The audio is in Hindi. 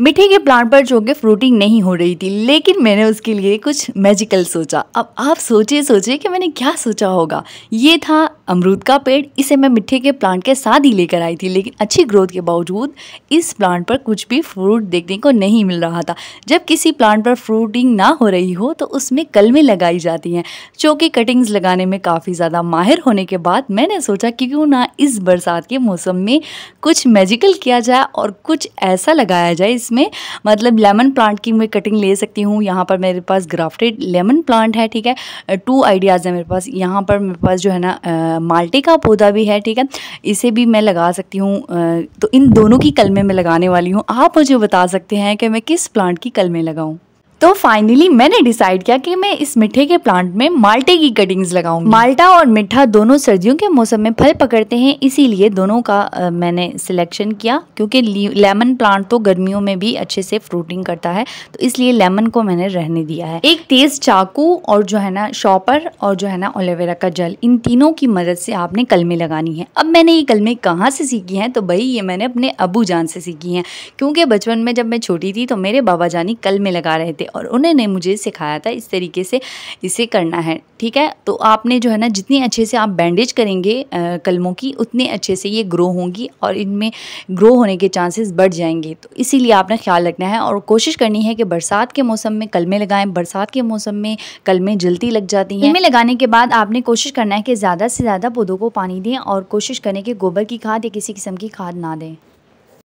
मीठे के प्लांट पर जो कि फ्रूटिंग नहीं हो रही थी लेकिन मैंने उसके लिए कुछ मैजिकल सोचा अब आप सोचिए सोचिए कि मैंने क्या सोचा होगा ये था अमरूद का पेड़ इसे मैं मिठ्ठे के प्लांट के साथ ही लेकर आई थी लेकिन अच्छी ग्रोथ के बावजूद इस प्लांट पर कुछ भी फ्रूट देखने को नहीं मिल रहा था जब किसी प्लांट पर फ्रूटिंग ना हो रही हो तो उसमें कलमें लगाई जाती हैं जो कि कटिंग्स लगाने में काफ़ी ज़्यादा माहिर होने के बाद मैंने सोचा कि क्यों ना इस बरसात के मौसम में कुछ मैजिकल किया जाए और कुछ ऐसा लगाया जाए इसमें मतलब लेमन प्लांट की मैं कटिंग ले सकती हूँ यहाँ पर मेरे पास ग्राफ्टेड लेमन प्लांट है ठीक है टू आइडियाज़ हैं मेरे पास यहाँ पर मेरे पास जो है ना माल्टे का पौधा भी है ठीक है इसे भी मैं लगा सकती हूँ तो इन दोनों की कलमें मैं लगाने वाली हूँ आप मुझे बता सकते हैं कि मैं किस प्लांट की कलमें लगाऊँ तो फाइनली मैंने डिसाइड किया कि मैं इस मिठे के प्लांट में माल्टे की कटिंग्स लगाऊंगी माल्टा और मिठा दोनों सर्दियों के मौसम में फल पकड़ते हैं इसीलिए दोनों का आ, मैंने सिलेक्शन किया क्योंकि लेमन प्लांट तो गर्मियों में भी अच्छे से फ्रूटिंग करता है तो इसलिए लेमन को मैंने रहने दिया है एक तेज चाकू और जो है ना शॉपर और जो है ना ओलेवेरा का जल इन तीनों की मदद से आपने कलमे लगानी है अब मैंने ये कलमे कहाँ से सीखी हैं तो भाई ये मैंने अपने अबू जान से सीखी हैं क्योंकि बचपन में जब मैं छोटी थी तो मेरे बाबा जानी कलमे लगा रहे थे और उन्होंने मुझे सिखाया था इस तरीके से इसे करना है ठीक है तो आपने जो है ना जितने अच्छे से आप बैंडेज करेंगे कलमों की उतने अच्छे से ये ग्रो होंगी और इनमें ग्रो होने के चांसेस बढ़ जाएंगे तो इसीलिए आपने ख्याल रखना है और कोशिश करनी है कि बरसात के मौसम में कलमें लगाएं बरसात के मौसम में कलमें जल्दी लग जाती हैं इनमें लगाने के बाद आपने कोशिश करना है कि ज़्यादा से ज़्यादा पौधों को पानी दें और कोशिश करें कि गोबर की खाद या किसी किस्म की खाद ना दें